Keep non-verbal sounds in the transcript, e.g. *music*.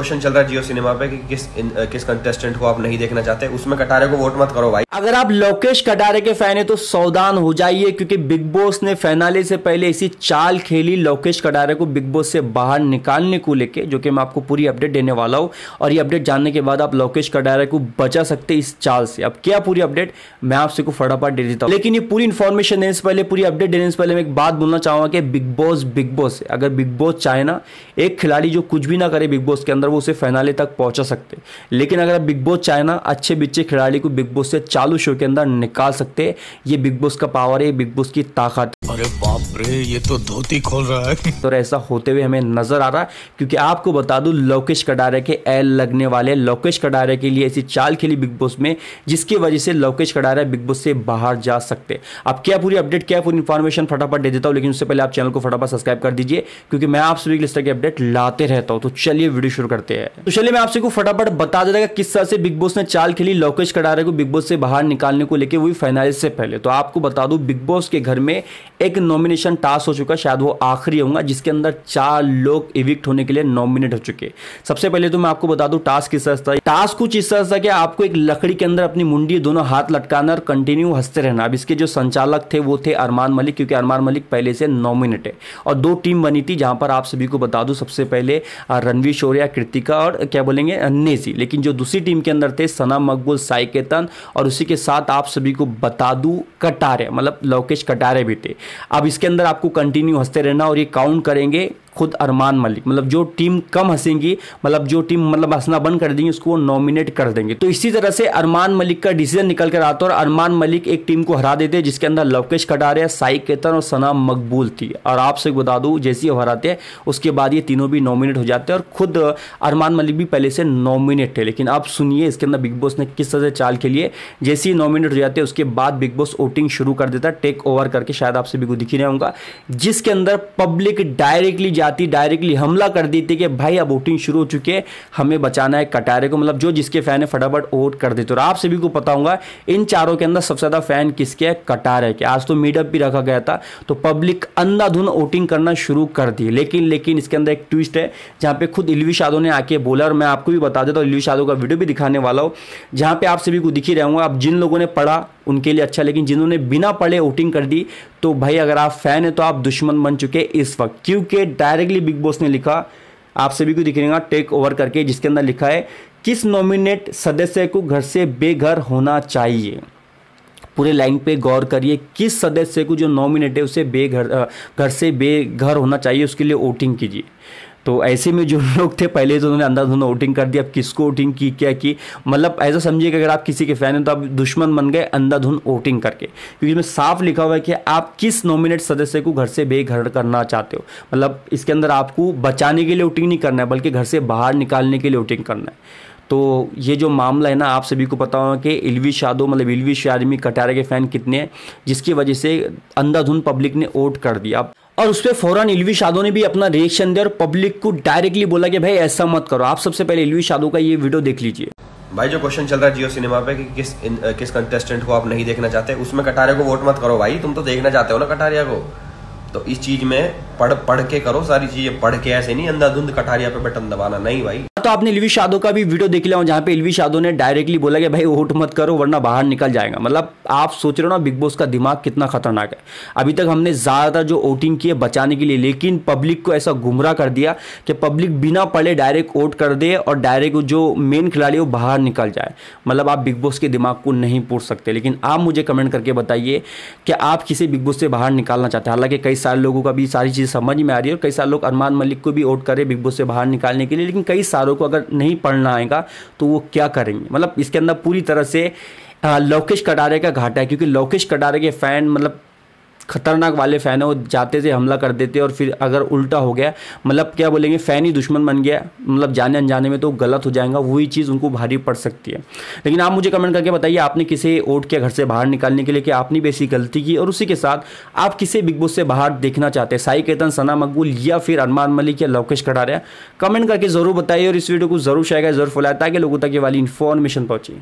question चल रहा है जियो सिनेमा पे कि किस इन, किस कंटेस्टेंट को आप नहीं देखना चाहते उसमें कटारे को वोट मत करो भाई अगर आप लोकेश कटारे के फैन है तो सावधान हो जाइए क्योंकि बिग बॉस ने फैनाले से पहले इसी चाल खेली लोकेश कटारे को बिग बॉस से बाहर निकालने को लेके जो कि मैं आपको पूरी अपडेट देने वाला हूँ और ये अपडेट जानने के बाद आप लोकेश कटारे को बचा सकते इस चाल से अब क्या पूरी अपडेट मैं आपसे को फटाफट दे देता हूँ लेकिन ये पूरी इन्फॉर्मेशन देने से पहले पूरी अपडेट देने से पहले मैं एक बात बोलना चाहूंगा कि बिग बॉस बिग बॉस अगर बिग बॉस चाहे ना एक खिलाड़ी जो कुछ भी ना करे बिग बॉस के अंदर अंदर वो उसे फैनाले तक पहुंचा सकते लेकिन अगर बिग बॉस चाहे ना अच्छे बिच्छे खिलाड़ी को बिग बॉस से चालू शो के अंदर निकाल सकते ये बिग बॉस का पावर है बिग बॉस की ताकत अरे बाप रे ये तो धोती खोल रहा है *laughs* तो ऐसा होते हुए हमें नजर आ रहा है क्योंकि आपको बता दू लोकेश कटारे के एल लगने वाले लोकेश कटारे के लिए ऐसी चाल खेली बिग बॉस में जिसकी वजह से लोकेश कटारे बिग बॉस से बाहर जा सकते अब क्या पूरी अपडेट क्या पूरी इन्फॉर्मेशन फटाफट दे देता हूँ लेकिन उससे पहले आप चैनल को फटाफट सब्सक्राइब कर दीजिए क्योंकि मैं आप सभी के लिए इस अपडेट लाते रहता हूँ तो चलिए वीडियो शुरू कर करते हैं तो चलिए मैं आपसे को फटाफट बता देता कि किस तरह से बिग बॉस ने चाल खेली लोकेश कटारे को बिग बॉस से बाहर निकालने को लेकर वही फाइनल से पहले तो आपको बता दू बिग बॉस के घर में एक नॉमिनेशन टास्क हो चुका शायद वो आखिरी होगा जिसके अंदर चार लोग इविक्ट होने के लिए नॉमिनेट हो चुके सबसे पहले तो मैं आपको बता दू टास्क किस तरह टास्क कुछ इस तरह था कि आपको एक लकड़ी के अंदर अपनी मुंडी दोनों हाथ लटकाना और कंटिन्यू हंसते रहना अब इसके जो संचालक थे वो थे अरमान मलिक क्योंकि अरमान मलिक पहले से नॉमिनेट है और दो टीम बनी थी जहां पर आप सभी को बता दू सबसे पहले रणवीर शौर्या कृतिका और क्या बोलेंगे नेजी लेकिन जो दूसरी टीम के अंदर थे सना मकबूल साई केतन और उसी के साथ आप सभी को बता दू कटारे मतलब लोकेश कटारे भी थे अब इसके अंदर आपको कंटिन्यू हंसते रहना और ये काउंट करेंगे खुद अरमान मलिक मतलब जो टीम कम हंसेंगी मतलब जो टीम मतलब हंसना बंद कर देंगी उसको वो नॉमिनेट कर देंगे तो इसी तरह से अरमान मलिक का डिसीजन निकल कर आता है और अरमान मलिक एक टीम को हरा देते हैं जिसके अंदर लवकेश कटारिया साई केतन और सना मकबूल थी और आपसे बता दूँ जैसे वो हराते हैं उसके बाद ये तीनों भी नॉमिनेट हो जाते हैं और खुद अरमान मलिक भी पहले से नॉमिनेट थे लेकिन आप सुनिए इसके अंदर बिग बॉस ने किस तरह से चाल के लिए जैसे ही नॉमिनेट हो जाते हैं उसके बाद बिग बॉस वोटिंग शुरू कर देता है टेक ओवर करके शायद आपसे बिल्कुल दिखी रहे होगा जिसके अंदर पब्लिक डायरेक्टली जा जाती डायरेक्टली हमला कर दी थी कि भाई अब वोटिंग शुरू हो चुकी है हमें बचाना है कटारे को मतलब जो जिसके फैन है फटाफट वोट कर देते तो और आप सभी को पता होगा इन चारों के अंदर सबसे ज़्यादा फैन किसके है कटारे के आज तो मीटअप भी रखा गया था तो पब्लिक अंधाधुन वोटिंग करना शुरू कर दी लेकिन लेकिन इसके अंदर एक ट्विस्ट है जहां पे खुद इलविश यादव ने आके बोला और मैं आपको भी बता देता हूँ इलविश यादव का वीडियो भी दिखाने वाला हूँ जहां पे आप सभी को दिखी रहूंगा रहूँगा अब जिन लोगों ने पढ़ा उनके लिए अच्छा लेकिन जिन्होंने बिना पढ़े वोटिंग कर दी तो भाई अगर आप फैन है तो आप दुश्मन बन चुके इस वक्त क्योंकि डायरेक्टली बिग बॉस ने लिखा आप सभी को रहेगा टेक ओवर करके जिसके अंदर लिखा है किस नॉमिनेट सदस्य को घर से बेघर होना चाहिए पूरे लाइन पे गौर करिए किस सदस्य को जो नॉमिनेट है उसे बेघर घर से बेघर होना चाहिए उसके लिए वोटिंग कीजिए तो ऐसे में जो *laughs* लोग थे पहले तो उन्होंने अंधाधुंध वोटिंग कर दी अब किसको वोटिंग की क्या की मतलब ऐसा समझिए कि अगर आप किसी के फैन हैं तो आप दुश्मन बन गए अंधाधुंध वोटिंग करके क्योंकि इसमें साफ लिखा हुआ है कि आप किस नॉमिनेट सदस्य को घर से बेघर करना चाहते हो मतलब इसके अंदर आपको बचाने के लिए वोटिंग नहीं करना है बल्कि घर से बाहर निकालने के लिए वोटिंग करना है तो ये जो मामला है ना आप सभी को पता होगा कि इलवी शादो मतलब इलवी शादमी कटारे के फ़ैन कितने हैं जिसकी वजह से अंधाधुंध पब्लिक ने वोट कर दिया और उस पर फौरन इलवी शादो ने भी अपना रिएक्शन दिया और पब्लिक को डायरेक्टली बोला कि भाई ऐसा मत करो आप सबसे पहले इलवी शादो का ये वीडियो देख लीजिए भाई जो क्वेश्चन चल रहा है जियो सिनेमा पे कि किस इन, किस कंटेस्टेंट को आप नहीं देखना चाहते उसमें कटारिया को वोट मत करो भाई तुम तो देखना चाहते हो ना कटारिया को तो इस चीज में पढ़ पढ़ के करो सारी चीजें पढ़ के ऐसे नहीं अंधाधुंध कटारिया पे बटन दबाना नहीं भाई हाँ, तो आपने लिवी शादो का भी वीडियो देख लिया जहां पे लिवी शादो ने डायरेक्टली बोला कि भाई वोट मत करो वरना बाहर निकल जाएगा मतलब आप सोच रहे हो ना बिग बॉस का दिमाग कितना खतरनाक है अभी तक हमने ज़्यादातर जो वोटिंग की है बचाने के लिए लेकिन पब्लिक को ऐसा गुमराह कर दिया कि पब्लिक बिना पढ़े डायरेक्ट वोट कर दे और डायरेक्ट जो मेन खिलाड़ी वो बाहर निकल जाए मतलब आप बिग बॉस के दिमाग को नहीं पूछ सकते लेकिन आप मुझे कमेंट करके बताइए कि आप किसी बिग बॉस से बाहर निकालना चाहते हैं हालांकि कई सारे लोगों का भी सारी चीज़ समझ में आ रही है और कई सारे लोग अरमान मलिक को भी वोट करें बिग बॉस से बाहर निकालने के लिए लेकिन कई सारों को अगर नहीं पढ़ना आएगा तो वो क्या करेंगे मतलब इसके अंदर पूरी तरह से लोकेश कटारे का घाटा है क्योंकि लोकेश कटारे के फ़ैन मतलब खतरनाक वाले फ़ैन है वो जाते से हमला कर देते और फिर अगर उल्टा हो गया मतलब क्या बोलेंगे फ़ैन ही दुश्मन बन गया मतलब जाने अनजाने में तो गलत हो जाएगा वही चीज़ उनको भारी पड़ सकती है लेकिन आप मुझे कमेंट करके बताइए आपने किसे ओट किया घर से बाहर निकालने के लिए कि आपने बेसी गलती की और उसी के साथ आप किसे बिग बॉस से बाहर देखना चाहते हैं साई केतन सना मकबूल या फिर अरमान मलिक या लोकेश कटारिया कमेंट करके ज़रूर बताइए और इस वीडियो को ज़रूर शेयर करें जरूर फैलाए ताकि लोगों तक ये वाली इन्फॉर्मेशन पहुँचे